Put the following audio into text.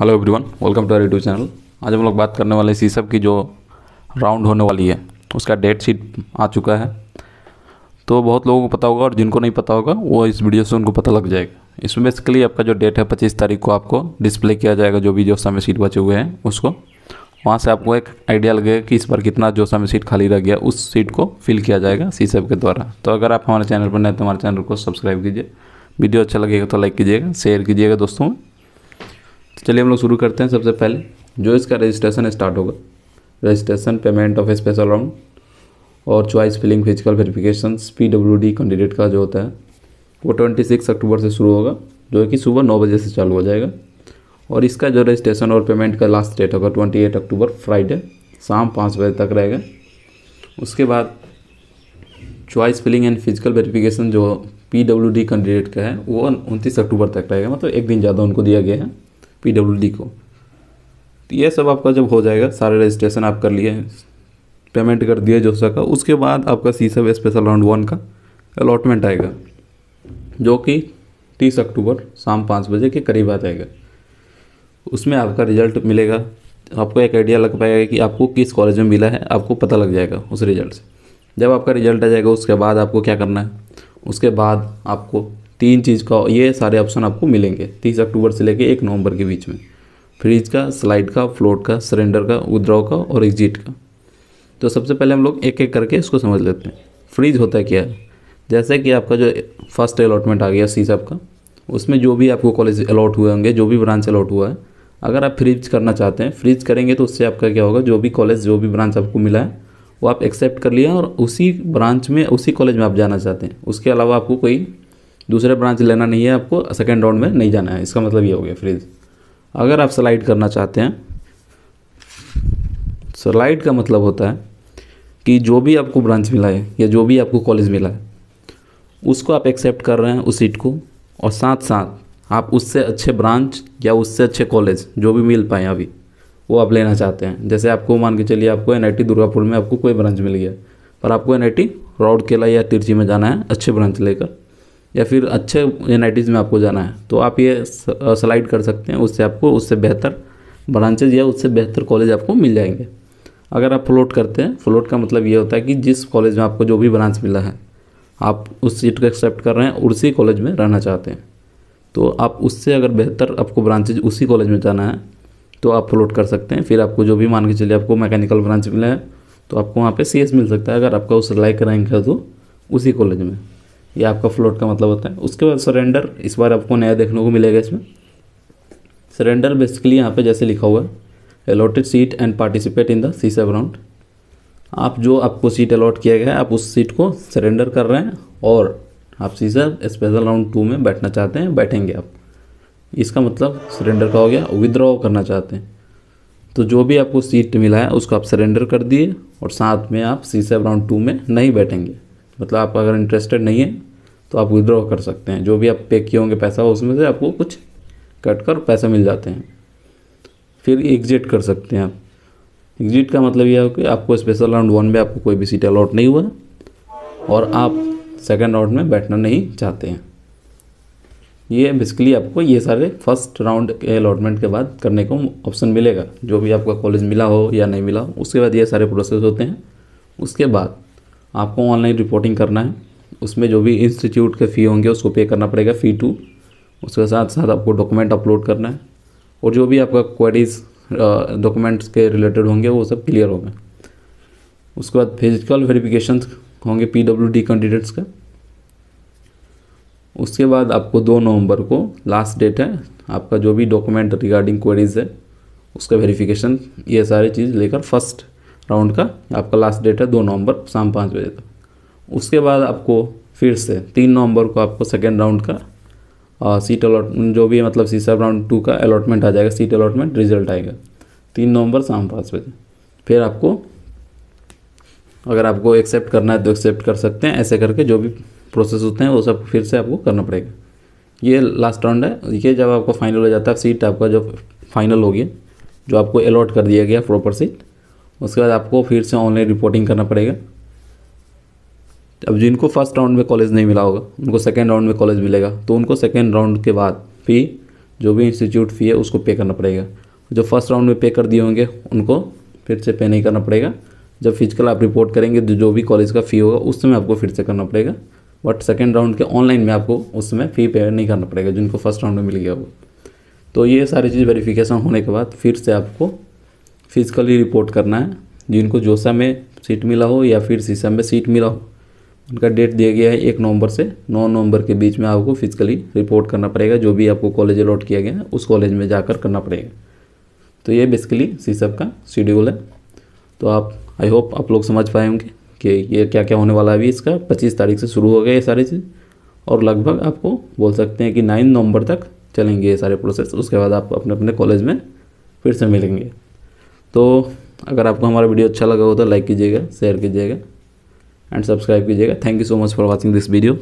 hello everyone welcome to our YouTube channel आज हम लोग बात करने वाले सी सब की जो राउंड होने वाली है उसका डेट शीट आ चुका है तो बहुत लोगों को पता होगा और जिनको नहीं पता होगा वो इस वीडियो से उनको पता लग जाएगा इसमें बेसिकली आपका जो डेट है पच्चीस तारीख को आपको डिस्प्ले किया जाएगा जो भी जो समय सीट बचे हुए हैं उसको वहाँ से आपको एक आइडिया लगेगा कि इस बार कितना जो समय सीट खाली रह गया उस सीट को फिल किया जाएगा सी के द्वारा तो अगर आप हमारे चैनल पर नए तो हमारे चैनल को सब्सक्राइब कीजिए वीडियो अच्छा लगेगा तो लाइक कीजिएगा शेयर कीजिएगा दोस्तों तो चलिए हम लोग शुरू करते हैं सबसे पहले जो इसका रजिस्ट्रेशन स्टार्ट होगा registration payment of special round और choice filling physical verification P W D candidate का जो होता है वो ट्वेंटी सिक्स अक्टूबर से शुरू होगा जो कि सुबह नौ बजे से चालू हो जाएगा और इसका जो रजिस्ट्रेशन और पेमेंट का लास्ट डेट होगा ट्वेंटी एट अक्टूबर फ्राइडे शाम पाँच बजे तक रहेगा उसके बाद choice filling and physical verification जो पी डब्ल्यू डी कैंडिडेट का है वो उनतीस अक्टूबर तक रहेगा मतलब एक दिन ज़्यादा उनको दिया गया है पी को तो ये सब आपका जब हो जाएगा सारे रजिस्ट्रेशन आप कर लिए पेमेंट कर दिए जो सका उसके बाद आपका CSAB special round one का अलॉटमेंट आएगा जो कि तीस अक्टूबर शाम पाँच बजे के करीब आ जाएगा उसमें आपका रिजल्ट मिलेगा आपको एक आइडिया लग पाएगा कि आपको किस कॉलेज में मिला है आपको पता लग जाएगा उस रिजल्ट से जब आपका रिजल्ट आ जाएगा उसके बाद आपको क्या करना है उसके बाद आपको तीन चीज़ का ये सारे ऑप्शन आपको मिलेंगे तीस अक्टूबर से लेके एक नवंबर के बीच में फ्रिज का स्लाइड का फ्लोट का सरेंडर का विद्रॉ का और एग्जिट का तो सबसे पहले हम लोग एक एक करके इसको समझ लेते हैं फ्रिज होता है क्या है जैसे कि आपका जो फर्स्ट अलॉटमेंट आ गया सी सब का उसमें जो भी आपको कॉलेज अलॉट हुए होंगे जो भी ब्रांच अलॉट हुआ है अगर आप फ्रिज करना चाहते हैं फ्रिज करेंगे तो उससे आपका क्या होगा जो भी कॉलेज जो भी ब्रांच आपको मिला है वो आप एक्सेप्ट कर लिया और उसी ब्रांच में उसी कॉलेज में आप जाना चाहते हैं उसके अलावा आपको कोई दूसरे ब्रांच लेना नहीं है आपको सेकेंड राउंड में नहीं जाना है इसका मतलब ये हो गया फ्रीज अगर आप स्लाइड करना चाहते हैं स्लाइड का मतलब होता है कि जो भी आपको ब्रांच मिला है या जो भी आपको कॉलेज मिला है उसको आप एक्सेप्ट कर रहे हैं उस सीट को और साथ साथ आप उससे अच्छे ब्रांच या उससे अच्छे कॉलेज जो भी मिल पाए अभी वो आप लेना चाहते हैं जैसे आपको मान के चलिए आपको एन दुर्गापुर में आपको कोई ब्रांच मिल गया पर आपको एन आई टी या तिरची में जाना है अच्छे ब्रांच लेकर या फिर अच्छे एन में आपको जाना है तो आप ये स्लाइड कर सकते हैं उससे आपको उससे बेहतर ब्रांचेज या उससे बेहतर कॉलेज आपको मिल जाएंगे अगर आप फ्लोट करते हैं फ्लोट का मतलब ये होता है कि जिस कॉलेज में आपको जो भी ब्रांच मिला है आप उस सीट को एक्सेप्ट कर रहे हैं और उसी कॉलेज में रहना चाहते हैं तो आप उससे अगर बेहतर आपको ब्रांचेज उसी कॉलेज में जाना है तो आप फ्लोट कर सकते हैं फिर आपको जो भी मान के चलिए आपको मैकेनिकल ब्रांच मिला है तो आपको वहाँ पे सी मिल सकता है अगर आपका उस लाइक रैंक है तो उसी कॉलेज में ये आपका फ्लोट का मतलब होता है उसके बाद सरेंडर इस बार आपको नया देखने को मिलेगा इसमें सरेंडर बेसिकली यहाँ पे जैसे लिखा हुआ है allotted seat and participate in the CSAB round आप जो आपको सीट अलॉट किया गया है आप उस सीट को सरेंडर कर रहे हैं और आप सी सब स्पेशल राउंड टू में बैठना चाहते हैं बैठेंगे आप इसका मतलब सरेंडर का हो गया विदड्रॉ करना चाहते हैं तो जो भी आपको सीट मिला है उसको आप सरेंडर कर दिए और साथ में आप सी सेव राउंड टू में नहीं बैठेंगे मतलब आप अगर इंटरेस्टेड नहीं है तो आप विड्रॉ कर सकते हैं जो भी आप पे किए होंगे पैसा उसमें से आपको कुछ कट कर पैसा मिल जाते हैं फिर एग्जिट कर सकते हैं आप एग्जिट का मतलब यह है कि आपको स्पेशल राउंड वन में आपको कोई भी सीट अलॉट नहीं हुआ और आप सेकेंड राउंड में बैठना नहीं चाहते हैं ये बेसिकली आपको ये सारे फर्स्ट राउंड के अलॉटमेंट के बाद करने को ऑप्शन मिलेगा जो भी आपका कॉलेज मिला हो या नहीं मिला उसके बाद ये सारे प्रोसेस होते हैं उसके बाद आपको ऑनलाइन रिपोर्टिंग करना है उसमें जो भी इंस्टीट्यूट के फ़ी होंगे उसको पे करना पड़ेगा फ़ी टू उसके साथ साथ आपको डॉक्यूमेंट अपलोड करना है और जो भी आपका क्वेरीज डॉक्यूमेंट्स के रिलेटेड होंगे वो सब क्लियर होंगे उसके बाद फिजिकल वेरिफिकेशन होंगे पी डब्ल्यू डी कैंडिडेट्स का उसके बाद आपको दो नवंबर को लास्ट डेट है आपका जो भी डॉक्यूमेंट रिगार्डिंग क्वेरीज है उसका वेरिफिकेशन ये सारी चीज़ लेकर फर्स्ट राउंड का आपका लास्ट डेट है दो नवंबर शाम पाँच बजे तक उसके बाद आपको फिर से तीन नवंबर को आपको सेकेंड राउंड का आ, सीट अलॉटमेंट जो भी मतलब सी सब राउंड टू का अलॉटमेंट आ जाएगा सीट अलॉटमेंट रिजल्ट आएगा तीन नवंबर शाम पाँच बजे फिर आपको अगर आपको एक्सेप्ट करना है तो एक्सेप्ट कर सकते हैं ऐसे करके जो भी प्रोसेस होते हैं वो सब फिर से आपको करना पड़ेगा ये लास्ट राउंड है ये जब आपको फाइनल हो जाता है सीट आपका जो फाइनल हो गया जो आपको अलॉट कर दिया गया प्रॉपर सीट उसके बाद आपको फिर से ऑनलाइन रिपोर्टिंग करना पड़ेगा अब जिनको फर्स्ट राउंड में कॉलेज नहीं मिला होगा उनको सेकेंड राउंड में कॉलेज मिलेगा तो उनको सेकेंड राउंड के बाद फ़ी जो भी इंस्टीट्यूट फ़ी है उसको पे करना पड़ेगा जो फर्स्ट राउंड में पे कर दिए होंगे उनको फिर से पे नहीं करना पड़ेगा जब फिजिकल आप रिपोर्ट करेंगे तो जो भी कॉलेज का फ़ी होगा उस समय आपको फिर से करना पड़ेगा बट सेकेंड राउंड के ऑनलाइन में आपको उस समय फ़ी पे नहीं करना पड़ेगा जिनको फर्स्ट राउंड में मिल गया वो तो ये सारी चीज़ वेरिफिकेशन होने के बाद फिर से आपको फिजिकली रिपोर्ट करना है जिनको जोसा में सीट मिला हो या फिर सीसा में सीट मिला हो उनका डेट दिया गया है एक नवंबर से नौ नवंबर के बीच में आपको फिजिकली रिपोर्ट करना पड़ेगा जो भी आपको कॉलेज अलॉट किया गया है उस कॉलेज में जाकर करना पड़ेगा तो ये बेसिकली सी सब का शेड्यूल है तो आप आई होप आप लोग समझ पाए होंगे कि ये क्या क्या होने वाला है अभी इसका पच्चीस तारीख से शुरू हो गया ये सारी चीज़ और लगभग आपको बोल सकते हैं कि नाइन नवंबर तक चलेंगे ये सारे प्रोसेस उसके बाद आप अपने अपने कॉलेज में फिर से मिलेंगे तो अगर आपको हमारा वीडियो अच्छा लगा हो तो लाइक कीजिएगा शेयर कीजिएगा एंड सब्सक्राइब कीजिएगा thank you so much for watching this video